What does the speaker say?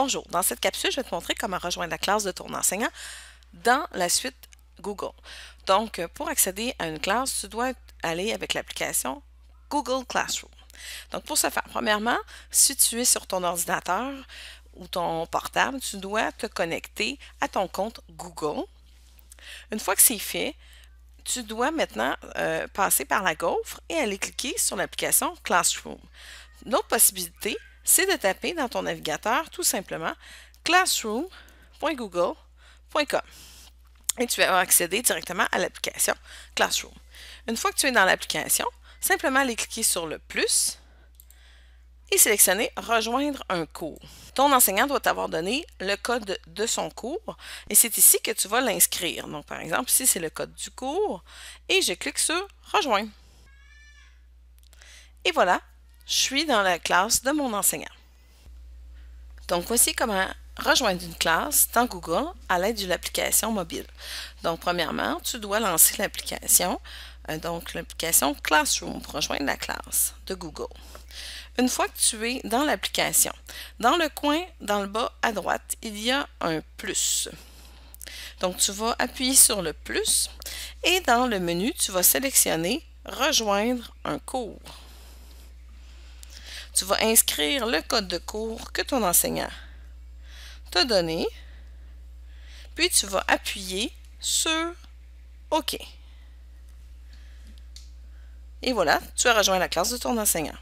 Bonjour, dans cette capsule, je vais te montrer comment rejoindre la classe de ton enseignant dans la suite Google. Donc, euh, pour accéder à une classe, tu dois aller avec l'application Google Classroom. Donc, pour ce faire, premièrement, si tu es sur ton ordinateur ou ton portable, tu dois te connecter à ton compte Google. Une fois que c'est fait, tu dois maintenant euh, passer par la gaufre et aller cliquer sur l'application Classroom. L'autre possibilité, c'est de taper dans ton navigateur tout simplement classroom.google.com et tu vas accéder directement à l'application Classroom. Une fois que tu es dans l'application, simplement aller cliquer sur le plus et sélectionner Rejoindre un cours. Ton enseignant doit t'avoir donné le code de son cours et c'est ici que tu vas l'inscrire. Donc, par exemple, ici, c'est le code du cours et je clique sur Rejoindre. Et voilà, je suis dans la classe de mon enseignant. Donc, voici comment rejoindre une classe dans Google à l'aide de l'application mobile. Donc, premièrement, tu dois lancer l'application, euh, donc l'application Classroom pour rejoindre la classe de Google. Une fois que tu es dans l'application, dans le coin, dans le bas à droite, il y a un plus. Donc, tu vas appuyer sur le plus et dans le menu, tu vas sélectionner Rejoindre un cours. Tu vas inscrire le code de cours que ton enseignant t'a donné, puis tu vas appuyer sur OK. Et voilà, tu as rejoint la classe de ton enseignant.